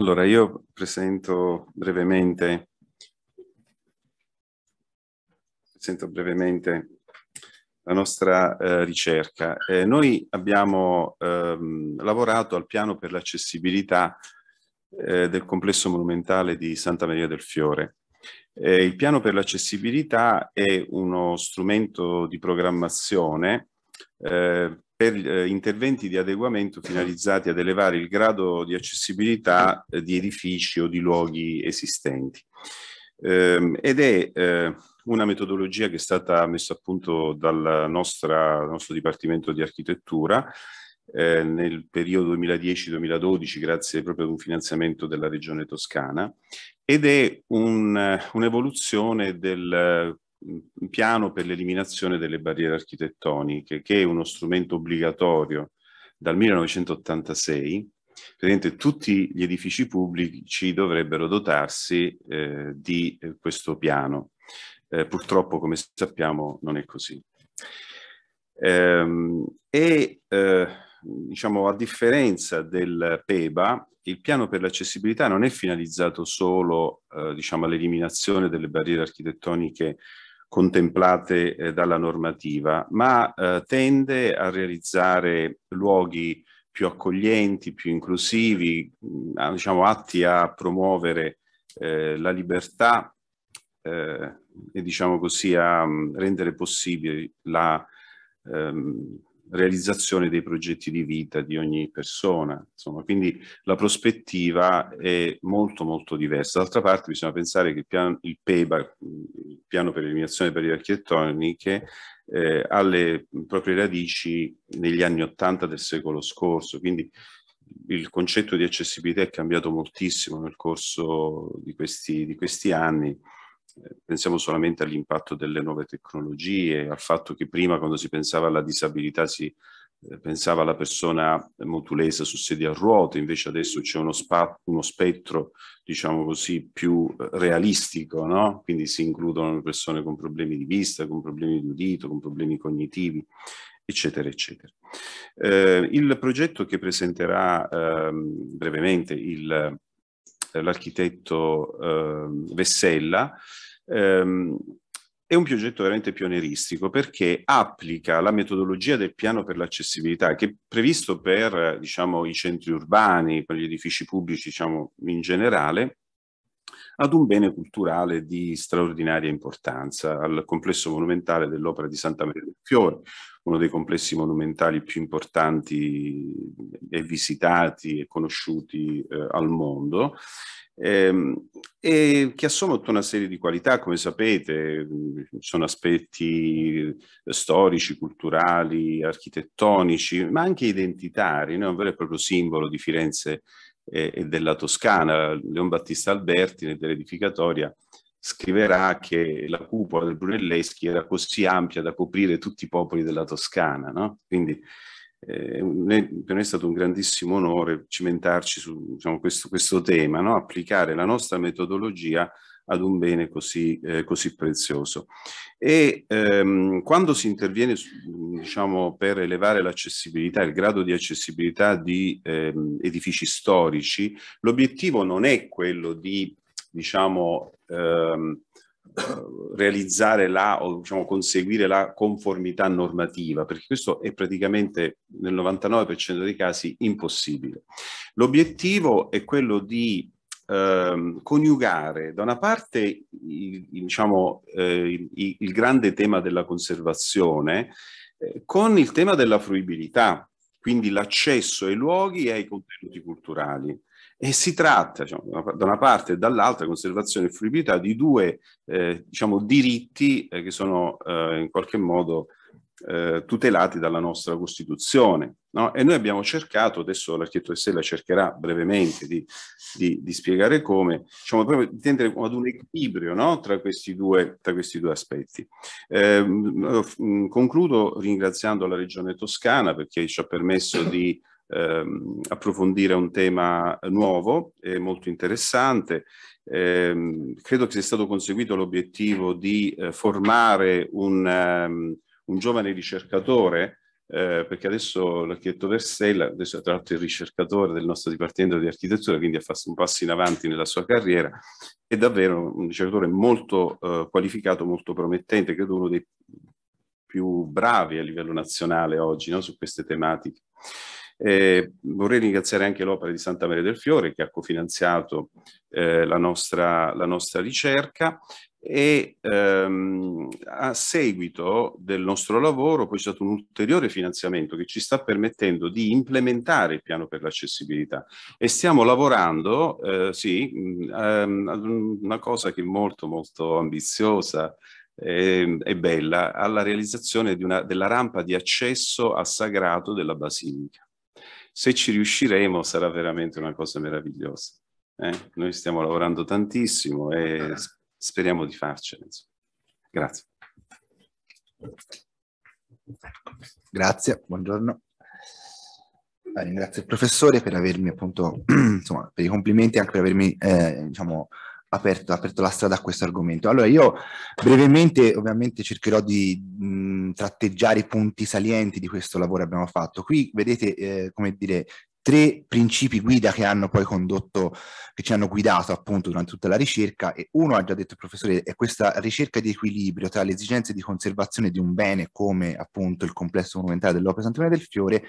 Allora, io presento brevemente, presento brevemente la nostra eh, ricerca. Eh, noi abbiamo ehm, lavorato al piano per l'accessibilità eh, del complesso monumentale di Santa Maria del Fiore. Eh, il piano per l'accessibilità è uno strumento di programmazione eh, per eh, interventi di adeguamento finalizzati ad elevare il grado di accessibilità eh, di edifici o di luoghi esistenti. Eh, ed è eh, una metodologia che è stata messa a punto dal nostra, nostro Dipartimento di Architettura eh, nel periodo 2010-2012 grazie proprio ad un finanziamento della Regione Toscana ed è un'evoluzione un del un piano per l'eliminazione delle barriere architettoniche, che è uno strumento obbligatorio dal 1986. Praticamente tutti gli edifici pubblici dovrebbero dotarsi eh, di eh, questo piano. Eh, purtroppo, come sappiamo, non è così. Ehm, e eh, diciamo, a differenza del PEBA, il piano per l'accessibilità non è finalizzato solo eh, diciamo, all'eliminazione delle barriere architettoniche contemplate eh, dalla normativa, ma eh, tende a realizzare luoghi più accoglienti, più inclusivi, mh, mm, diciamo, atti a promuovere eh, la libertà eh, e diciamo così a mm, rendere possibile la ehm, realizzazione dei progetti di vita di ogni persona. Insomma, quindi la prospettiva è molto molto diversa. D'altra parte bisogna pensare che il, piano, il PEBA, il piano per l'eliminazione delle barriere architettoniche, eh, ha le proprie radici negli anni 80 del secolo scorso, quindi il concetto di accessibilità è cambiato moltissimo nel corso di questi, di questi anni pensiamo solamente all'impatto delle nuove tecnologie, al fatto che prima quando si pensava alla disabilità si eh, pensava alla persona motulesa su sedia a ruote, invece adesso c'è uno, uno, spettro, diciamo così, più eh, realistico, no? quindi si includono persone con problemi di vista, con problemi di udito, con problemi cognitivi, eccetera, eccetera. Eh, il progetto che presenterà eh, brevemente il eh, l'architetto eh, Vessella, ehm, è un progetto veramente pionieristico perché applica la metodologia del piano per l'accessibilità che è previsto per diciamo, i centri urbani, per gli edifici pubblici diciamo, in generale, ad un bene culturale di straordinaria importanza, al complesso monumentale dell'opera di Santa Maria del Fiore, uno dei complessi monumentali più importanti e visitati e conosciuti eh, al mondo, ehm, e che assomma tutta una serie di qualità, come sapete, sono aspetti storici, culturali, architettonici, ma anche identitari, no? un vero e proprio simbolo di Firenze e, e della Toscana, Leon Battista Alberti, nel Edificatoria, scriverà che la cupola del Brunelleschi era così ampia da coprire tutti i popoli della Toscana, no? Quindi eh, per noi è stato un grandissimo onore cimentarci su diciamo, questo, questo, tema, no? applicare la nostra metodologia ad un bene così, eh, così prezioso. E ehm, quando si interviene diciamo, per elevare l'accessibilità, il grado di accessibilità di ehm, edifici storici, l'obiettivo non è quello di diciamo, ehm, realizzare la o diciamo, conseguire la conformità normativa, perché questo è praticamente nel 99% dei casi impossibile. L'obiettivo è quello di ehm, coniugare da una parte il, diciamo, eh, il, il grande tema della conservazione eh, con il tema della fruibilità, quindi l'accesso ai luoghi e ai contenuti culturali. E si tratta, diciamo, da una parte e dall'altra, conservazione e fruibilità, di due eh, diciamo, diritti eh, che sono eh, in qualche modo eh, tutelati dalla nostra Costituzione. No? E noi abbiamo cercato, adesso l'architetto Stella cercherà brevemente di, di, di, spiegare come, diciamo proprio di tendere ad un equilibrio no? tra, questi due, tra, questi due, aspetti. Eh, concludo ringraziando la Regione Toscana perché ci ha permesso di ehm, approfondire un tema nuovo e molto interessante eh, credo che sia stato conseguito l'obiettivo di eh, formare un, um, un giovane ricercatore, eh, perché adesso l'architetto Versella, adesso tra l'altro è ricercatore del nostro Dipartimento di Architettura, quindi ha fatto un passo in avanti nella sua carriera, è davvero un ricercatore molto eh, qualificato, molto promettente, credo uno dei più bravi a livello nazionale oggi no? su queste tematiche. Eh, vorrei ringraziare anche l'opera di Santa Maria del Fiore che ha cofinanziato eh, la, nostra, la nostra ricerca e ehm, a seguito del nostro lavoro poi c'è stato un ulteriore finanziamento che ci sta permettendo di implementare il piano per l'accessibilità e stiamo lavorando eh, sì, ehm, ad una cosa che è molto molto ambiziosa ehm, e, bella alla realizzazione una, della rampa di accesso al sagrato della basilica se ci riusciremo sarà veramente una cosa meravigliosa. Eh? Noi stiamo lavorando tantissimo e speriamo di farcela. Grazie. Grazie, buongiorno. Ringrazio il professore per avermi appunto, insomma, per i complimenti e anche per avermi eh, diciamo, aperto, aperto la strada a questo argomento. Allora io brevemente ovviamente cercherò di mh, tratteggiare i punti salienti di questo lavoro che abbiamo fatto. Qui vedete eh, come dire tre principi guida che hanno poi condotto, che ci hanno guidato appunto durante tutta la ricerca e uno ha già detto il professore è questa ricerca di equilibrio tra le esigenze di conservazione di un bene come appunto il complesso monumentale dell'opera Sant'Emaria del Fiore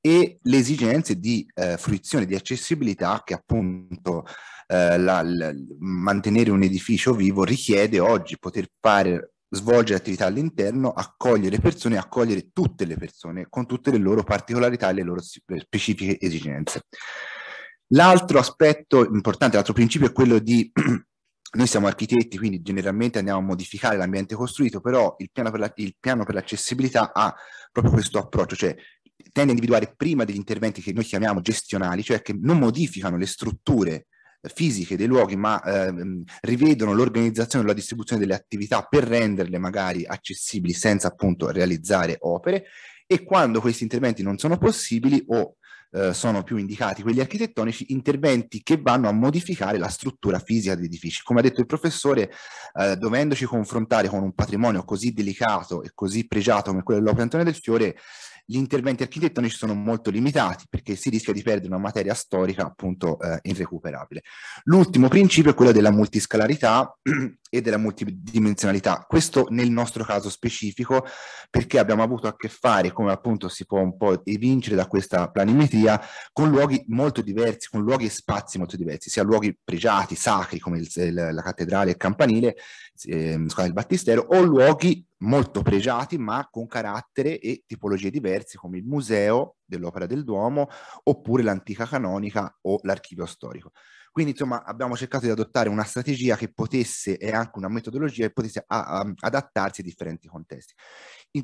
e le esigenze di eh, fruizione, di accessibilità che appunto eh, la, la, mantenere un edificio vivo richiede oggi poter fare svolgere attività all'interno, accogliere persone, accogliere tutte le persone con tutte le loro particolarità e le loro specifiche esigenze. L'altro aspetto importante, l'altro principio è quello di noi siamo architetti, quindi generalmente andiamo a modificare l'ambiente costruito, però il piano per l'accessibilità ha proprio questo approccio, cioè tende a individuare prima degli interventi che noi chiamiamo gestionali, cioè che non modificano le strutture fisiche dei luoghi, ma ehm, rivedono l'organizzazione e la distribuzione delle attività per renderle magari accessibili senza appunto realizzare opere e quando questi interventi non sono possibili o eh, sono più indicati quelli architettonici, interventi che vanno a modificare la struttura fisica degli edifici. Come ha detto il professore, eh, dovendoci confrontare con un patrimonio così delicato e così pregiato come quello dell'opera Antonio del Fiore, gli interventi architettonici sono molto limitati perché si rischia di perdere una materia storica appunto eh, irrecuperabile. L'ultimo principio è quello della multiscalarità e della multidimensionalità. Questo nel nostro caso specifico perché abbiamo avuto a che fare, come appunto si può un po' evincere da questa planimetria, con luoghi molto diversi, con luoghi e spazi molto diversi, sia luoghi pregiati, sacri come il, la cattedrale e il campanile, eh, scusate, il battistero o luoghi molto pregiati ma con carattere e tipologie diverse come il museo dell'opera del Duomo oppure l'antica canonica o l'archivio storico. Quindi insomma abbiamo cercato di adottare una strategia che potesse e anche una metodologia che potesse a, a, adattarsi ai differenti contesti.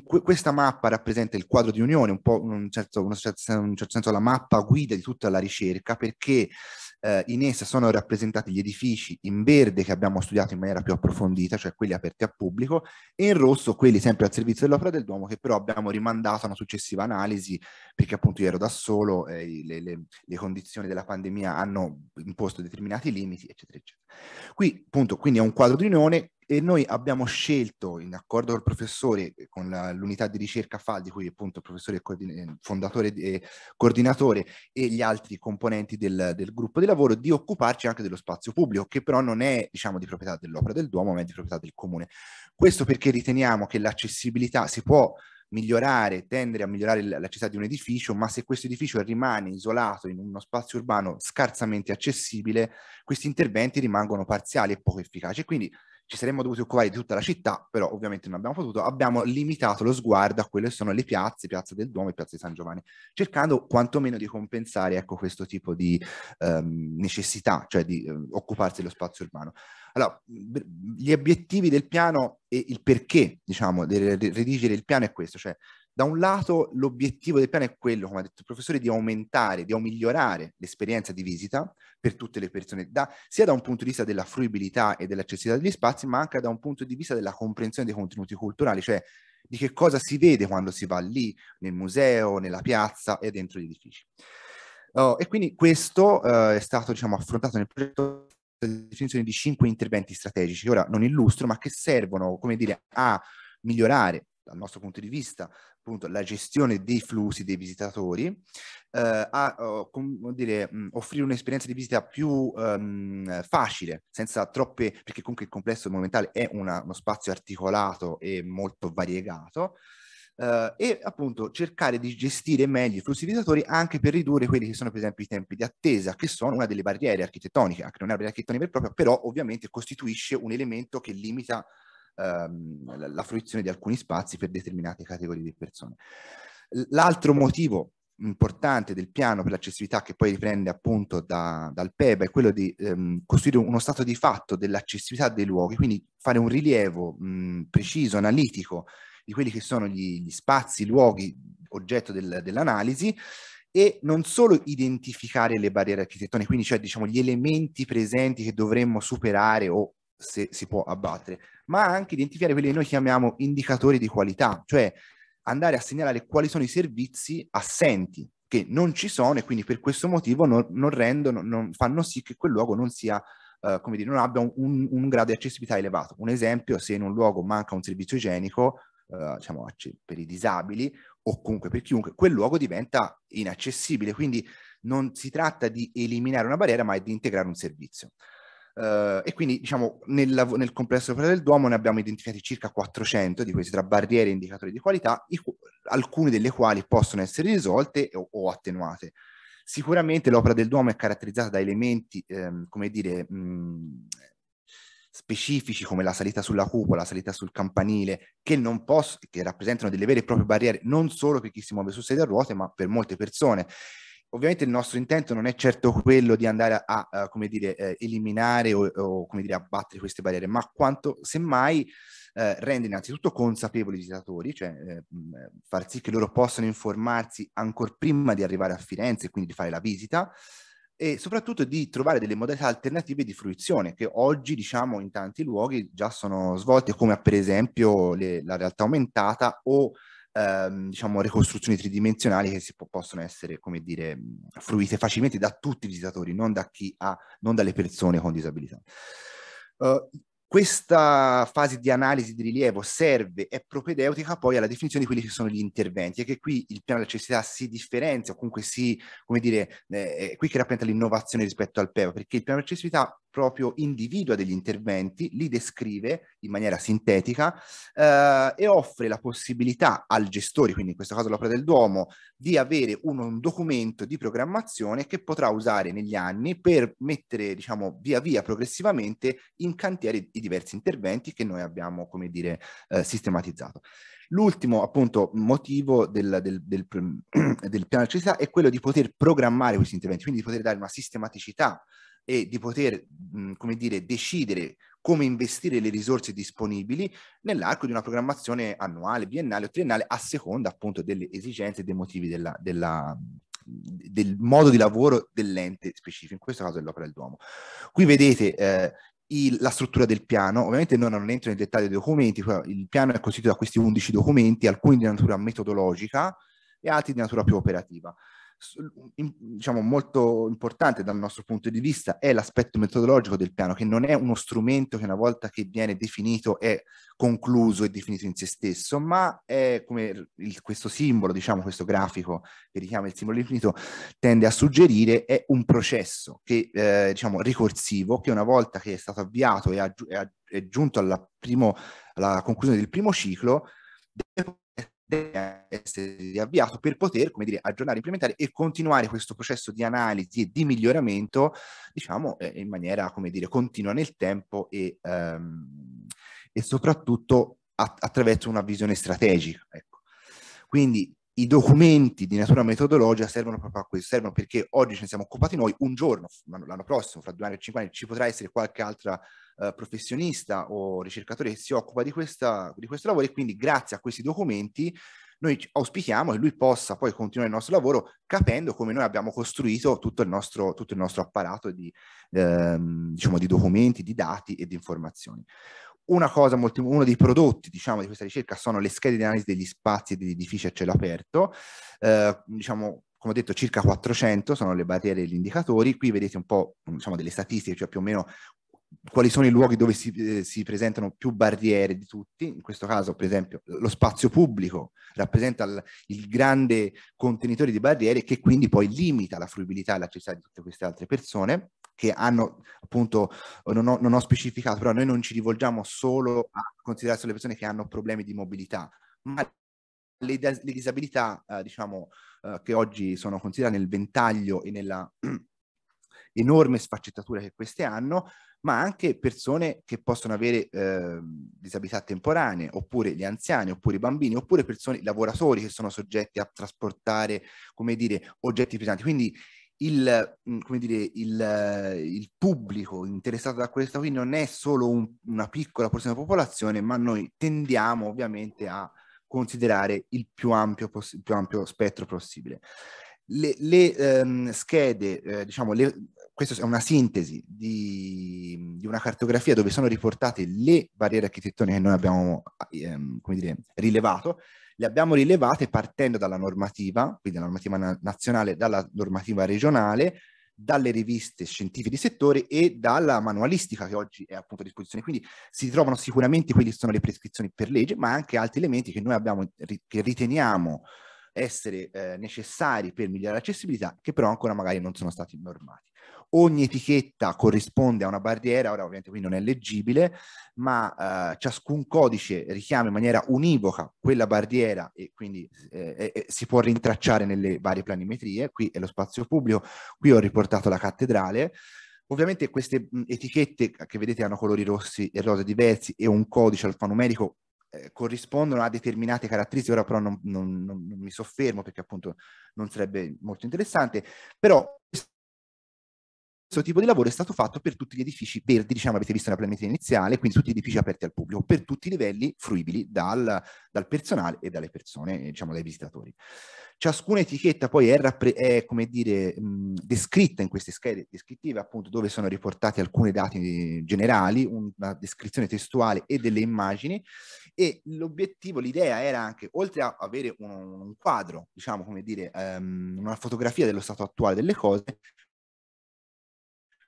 Que- questa mappa rappresenta il quadro di unione, un po' in un certo, un certo, senso la mappa guida di tutta la ricerca perché eh, in essa sono rappresentati gli edifici in verde che abbiamo studiato in maniera più approfondita, cioè quelli aperti al pubblico, e in rosso quelli sempre al servizio dell'opera del Duomo che però abbiamo rimandato a una successiva analisi perché appunto io ero da solo, eh, le, le, le, condizioni della pandemia hanno imposto determinati limiti, eccetera, eccetera. Qui appunto quindi è un quadro di unione e noi abbiamo scelto, in accordo col professore, eh, con la, l'unità di ricerca FAL, di cui appunto il professore è eh, fondatore e eh, coordinatore e gli altri componenti del, del, gruppo di lavoro, di occuparci anche dello spazio pubblico, che però non è diciamo, di proprietà dell'opera del Duomo, ma è di proprietà del comune. Questo perché riteniamo che l'accessibilità si può migliorare, tendere a migliorare l'accessibilità di un edificio, ma se questo edificio rimane isolato in uno spazio urbano scarsamente accessibile, questi interventi rimangono parziali e poco efficaci. Quindi ci saremmo dovuti occupare di tutta la città, però ovviamente non abbiamo potuto. Abbiamo limitato lo sguardo a quelle che sono le piazze, Piazza del Duomo e Piazza di San Giovanni, cercando quantomeno di compensare ecco, questo tipo di ehm, necessità, cioè di eh, occuparsi dello spazio urbano. Allora, gli obiettivi del piano e il perché, diciamo, di redigere il piano è questo, cioè da un lato l'obiettivo del piano è quello, come ha detto il professore, di aumentare, di migliorare l'esperienza di visita per tutte le persone, da, sia da un punto di vista della fruibilità e dell'accessibilità degli spazi, ma anche da un punto di vista della comprensione dei contenuti culturali, cioè di che cosa si vede quando si va lì, nel museo, nella piazza e dentro gli edifici. Oh, e quindi questo eh, è stato diciamo, affrontato nel progetto di definizione di cinque interventi strategici, ora non illustro, ma che servono, come dire, a migliorare dal nostro punto di vista, appunto, la gestione dei flussi dei visitatori, eh, a oh, dire, mm, offrire un'esperienza di visita più um, facile, senza troppe, perché comunque il complesso monumentale è una, uno spazio articolato e molto variegato, eh, e appunto cercare di gestire meglio i flussi di visitatori anche per ridurre quelli che sono per esempio i tempi di attesa, che sono una delle barriere architettoniche, anche non è una barriera architettonica vera propria, però ovviamente costituisce un elemento che limita ehm, la fruizione di alcuni spazi per determinate categorie di persone. L'altro motivo importante del piano per l'accessibilità che poi riprende appunto da, dal PEBA è quello di ehm, costruire uno stato di fatto dell'accessibilità dei luoghi, quindi fare un rilievo mh, preciso, analitico di quelli che sono gli, gli spazi, luoghi oggetto del, dell'analisi e non solo identificare le barriere architettoniche, quindi cioè diciamo gli elementi presenti che dovremmo superare o se si può abbattere, ma anche identificare quelli che noi chiamiamo indicatori di qualità, cioè andare a segnalare quali sono i servizi assenti che non ci sono e quindi per questo motivo non, non rendono, non fanno sì che quel luogo non sia, eh, come dire, non abbia un, un, grado di accessibilità elevato. Un esempio, se in un luogo manca un servizio igienico, eh, diciamo per i disabili o comunque per chiunque, quel luogo diventa inaccessibile, quindi non si tratta di eliminare una barriera ma è di integrare un servizio. Uh, e quindi diciamo nel, nel complesso del Duomo ne abbiamo identificati circa 400 di questi tra barriere e indicatori di qualità, i, alcune delle quali possono essere risolte o, o, attenuate. Sicuramente l'opera del Duomo è caratterizzata da elementi, ehm, come dire, mh, specifici come la salita sulla cupola, la salita sul campanile, che, posso, che rappresentano delle vere e proprie barriere non solo per chi si muove su sedia a ruote, ma per molte persone ovviamente il nostro intento non è certo quello di andare a, a come dire, eh, eliminare o, o, come dire, abbattere queste barriere, ma quanto semmai eh, rendere innanzitutto consapevoli i visitatori, cioè eh, far sì che loro possano informarsi ancora prima di arrivare a Firenze e quindi di fare la visita, e soprattutto di trovare delle modalità alternative di fruizione che oggi diciamo in tanti luoghi già sono svolte come per esempio le, la realtà aumentata o ehm, diciamo, ricostruzioni tridimensionali che si po- possono essere, come dire, fruite facilmente da tutti i visitatori, non, da chi ha, non dalle persone con disabilità. Uh, questa fase di analisi di rilievo serve, è propedeutica poi alla definizione di quelli che sono gli interventi e che qui il piano di accessibilità si differenzia o comunque si, come dire, eh, è qui che rappresenta l'innovazione rispetto al PEVA, perché il piano di accessibilità proprio individua degli interventi, li descrive in maniera sintetica eh, e offre la possibilità al gestore, quindi in questo caso l'opera del Duomo, di avere un, un, documento di programmazione che potrà usare negli anni per mettere, diciamo, via via progressivamente in cantiere i diversi interventi che noi abbiamo, come dire, eh, sistematizzato. L'ultimo appunto motivo del, del, del, del piano di accessibilità è quello di poter programmare questi interventi, quindi di poter dare una sistematicità e di poter, come dire, decidere come investire le risorse disponibili nell'arco di una programmazione annuale, biennale o triennale a seconda appunto delle esigenze e dei motivi della, della, del modo di lavoro dell'ente specifico, in questo caso dell'opera del Duomo. Qui vedete eh, il, la struttura del piano, ovviamente noi non entro nel dettaglio dei documenti, il piano è costituito da questi 11 documenti, alcuni di natura metodologica e altri di natura più operativa diciamo, molto importante dal nostro punto di vista è l'aspetto metodologico del piano, che non è uno strumento che una volta che viene definito è concluso e definito in se stesso, ma è come il, questo simbolo, diciamo, questo grafico che richiama il simbolo infinito, tende a suggerire, è un processo che, eh, diciamo, ricorsivo, che una volta che è stato avviato e è, aggi- è, aggi- è giunto alla, primo, alla conclusione del primo ciclo, deve essere avviato per poter, come dire, aggiornare, implementare e continuare questo processo di analisi e di miglioramento, diciamo, eh, in maniera, come dire, continua nel tempo e, ehm, e soprattutto att- attraverso una visione strategica. Ecco. Quindi i documenti di natura metodologica servono proprio a questo, servono perché oggi ce ne siamo occupati noi, un giorno, l'anno prossimo, fra due anni e cinque anni, ci potrà essere qualche altra eh, professionista o ricercatore che si occupa di, questa, di questo lavoro e quindi grazie a questi documenti noi auspichiamo che lui possa poi continuare il nostro lavoro capendo come noi abbiamo costruito tutto il nostro, tutto il nostro apparato di, ehm, diciamo, di documenti, di dati e di informazioni. Una cosa molto, uno dei prodotti diciamo, di questa ricerca sono le schede di analisi degli spazi e degli edifici a cielo aperto, eh, diciamo, come ho detto circa 400 sono le barriere e gli indicatori, qui vedete un po' diciamo, delle statistiche, cioè più o meno quali sono i luoghi dove si, eh, si, presentano più barriere di tutti, in questo caso per esempio lo spazio pubblico rappresenta il, il grande contenitore di barriere che quindi poi limita la fruibilità e l'accessibilità di tutte queste altre persone che hanno appunto, non ho, non ho specificato, però noi non ci rivolgiamo solo a considerare solo le persone che hanno problemi di mobilità, ma le, le disabilità, eh, diciamo, eh, che oggi sono considerate nel ventaglio e nella enorme sfaccettatura che queste hanno, ma anche persone che possono avere eh, disabilità temporanee, oppure gli anziani, oppure i bambini, oppure persone, i lavoratori che sono soggetti a trasportare, come dire, oggetti pesanti. Quindi il, mm, dire, il, il, pubblico interessato da questa qui non è solo un, una piccola porzione della popolazione, ma noi tendiamo ovviamente a considerare il più ampio, poss- più ampio spettro possibile. Le, le ehm, schede, eh, diciamo, le, questa è una sintesi di, di, una cartografia dove sono riportate le barriere architettoniche che noi abbiamo ehm, dire, rilevato, le abbiamo rilevate partendo dalla normativa, quindi dalla normativa na- nazionale, dalla normativa regionale, dalle riviste scientifiche di settore e dalla manualistica che oggi è appunto a disposizione. Quindi si trovano sicuramente quelle che sono le prescrizioni per legge, ma anche altri elementi che noi abbiamo, che riteniamo essere eh, necessari per migliorare l'accessibilità, che però ancora magari non sono stati normati. Ogni etichetta corrisponde a una barriera, ora ovviamente qui non è leggibile, ma eh, ciascun codice richiama in maniera univoca quella barriera e quindi eh, eh, si può rintracciare nelle varie planimetrie. Qui è lo spazio pubblico, qui ho riportato la cattedrale. Ovviamente queste etichette che vedete hanno colori rossi e rosa diversi e un codice alfanumerico eh, corrispondono a determinate caratteristiche, ora però non, non, non, non mi soffermo perché appunto non sarebbe molto interessante, però questo tipo di lavoro è stato fatto per tutti gli edifici verdi, diciamo avete visto nella premessa iniziale, quindi tutti gli edifici aperti al pubblico, per tutti i livelli fruibili dal, dal personale e dalle persone, eh, diciamo dai visitatori. Ciascuna etichetta poi è, è come dire, mh, descritta in queste schede descrittive, appunto dove sono riportati alcuni dati generali, una descrizione testuale e delle immagini, e l'obiettivo, l'idea era anche, oltre a avere un, un quadro, diciamo come dire, um, una fotografia dello stato attuale delle cose,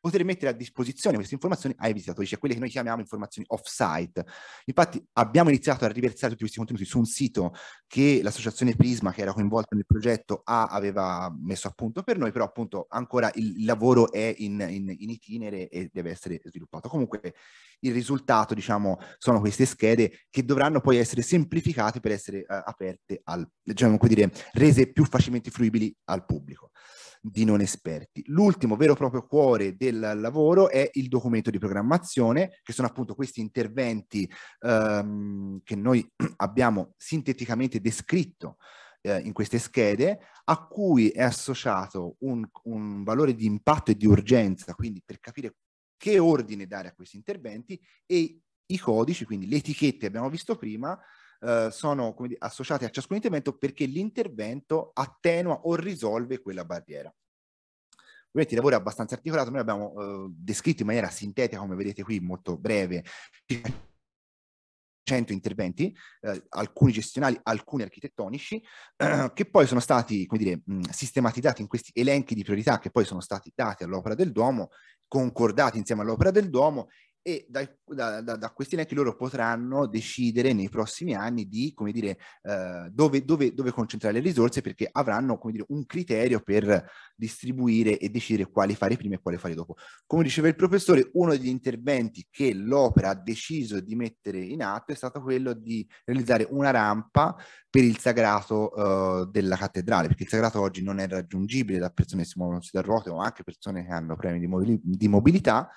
poter mettere a disposizione queste informazioni ai visitatori, cioè quelle che noi chiamiamo informazioni off-site. Infatti abbiamo iniziato a riversare tutti questi contenuti su un sito che l'associazione Prisma, che era coinvolta nel progetto A, aveva messo a punto per noi, però appunto ancora il lavoro è in, in, in itinere e deve essere sviluppato. Comunque il risultato, diciamo, sono queste schede che dovranno poi essere semplificate per essere uh, aperte al, diciamo, come dire, rese più facilmente fruibili al pubblico di non esperti. L'ultimo vero e proprio cuore del lavoro è il documento di programmazione, che sono appunto questi interventi ehm, che noi abbiamo sinteticamente descritto eh, in queste schede, a cui è associato un, un valore di impatto e di urgenza, quindi per capire che ordine dare a questi interventi e i codici, quindi le etichette abbiamo visto prima, eh, sono dire, associati a ciascun intervento perché l'intervento attenua o risolve quella barriera. Ovviamente il lavoro è abbastanza articolato, noi abbiamo eh, descritto in maniera sintetica, come vedete qui, molto breve, 100 interventi, eh, alcuni gestionali, alcuni architettonici, eh, che poi sono stati come dire, mh, sistematizzati in questi elenchi di priorità che poi sono stati dati all'opera del Duomo, concordati insieme all'opera del Duomo e da, da, da, da, questi elenchi loro potranno decidere nei prossimi anni di come dire, eh, dove, dove, dove, concentrare le risorse perché avranno come dire, un criterio per distribuire e decidere quali fare prima e quali fare dopo. Come diceva il professore, uno degli interventi che l'opera ha deciso di mettere in atto è stato quello di realizzare una rampa per il sagrato eh, della cattedrale, perché il sagrato oggi non è raggiungibile da persone che si muovono su da ruote o anche persone che hanno problemi di, mobili- di mobilità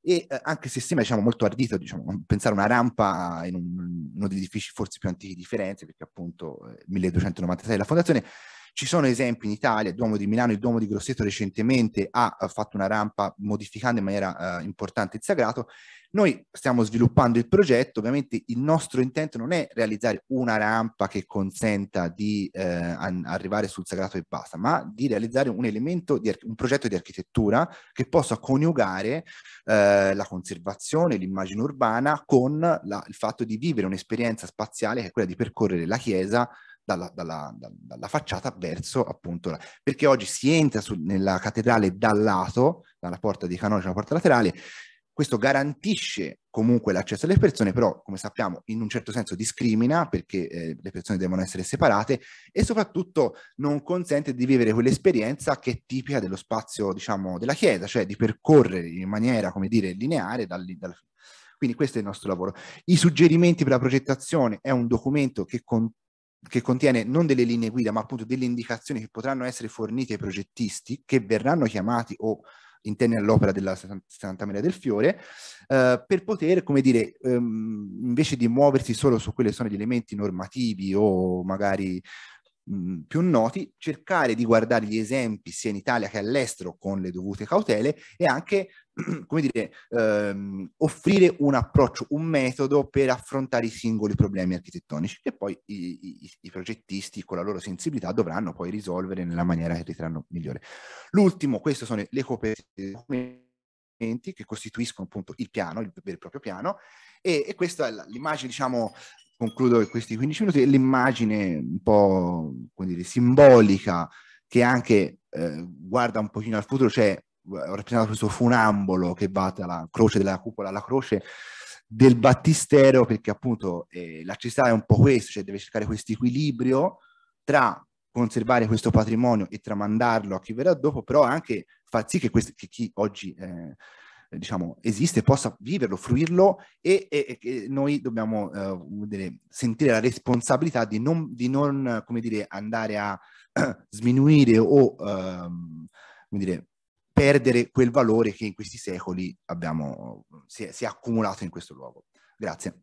e eh, anche il sistema diciamo molto ardito, diciamo, pensare una rampa in un, uno degli edifici forse più antichi di Firenze perché appunto eh, 1296 la fondazione ci sono esempi in Italia, il Duomo di Milano, il Duomo di Grosseto recentemente ha, eh, fatto una rampa modificando in maniera eh, importante il sagrato. Noi stiamo sviluppando il progetto, ovviamente il nostro intento non è realizzare una rampa che consenta di eh, arrivare sul sagrato e basta, ma di realizzare un elemento, un progetto di architettura che possa coniugare eh, la conservazione, l'immagine urbana con la, il fatto di vivere un'esperienza spaziale che è quella di percorrere la chiesa dalla, dalla, dalla facciata verso appunto, la, perché oggi si entra su, nella cattedrale dal lato, dalla porta di canonici alla porta laterale, questo garantisce comunque l'accesso alle persone, però come sappiamo in un certo senso discrimina perché eh, le persone devono essere separate e soprattutto non consente di vivere quell'esperienza che è tipica dello spazio diciamo della chiesa, cioè di percorrere in maniera come dire lineare dal, dal... quindi questo è il nostro lavoro. I suggerimenti per la progettazione è un documento che con, che contiene non delle linee guida, ma appunto delle indicazioni che potranno essere fornite ai progettisti che verranno chiamati o interni all'opera della Santa Maria del Fiore, eh, per poter, come dire, ehm, invece di muoversi solo su quelli che sono gli elementi normativi o magari Mm, più noti, cercare di guardare gli esempi sia in Italia che all'estero con le dovute cautele e anche come dire, ehm, offrire un approccio, un metodo per affrontare i singoli problemi architettonici che poi i, i, i, progettisti con la loro sensibilità dovranno poi risolvere nella maniera che riteranno migliore. L'ultimo, queste sono le copertine che costituiscono appunto il piano, il vero e proprio piano, e, e questa è l'immagine, diciamo, concludo questi 15 minuti, l'immagine un po' come dire, simbolica che anche eh, guarda un pochino al futuro, cioè ho rappresentato questo funambolo che va dalla croce della cupola alla croce del battistero, perché appunto eh, la città è un po' questo, cioè deve cercare questo equilibrio tra conservare questo patrimonio e tramandarlo a chi verrà dopo, però anche far sì che, questi, che chi oggi eh, diciamo, esiste, possa viverlo, fruirlo e, e, e noi dobbiamo eh, sentire la responsabilità di non, di non dire, andare a eh, sminuire o ehm, dire, perdere quel valore che in questi secoli abbiamo, si, è, si è accumulato in questo luogo. Grazie.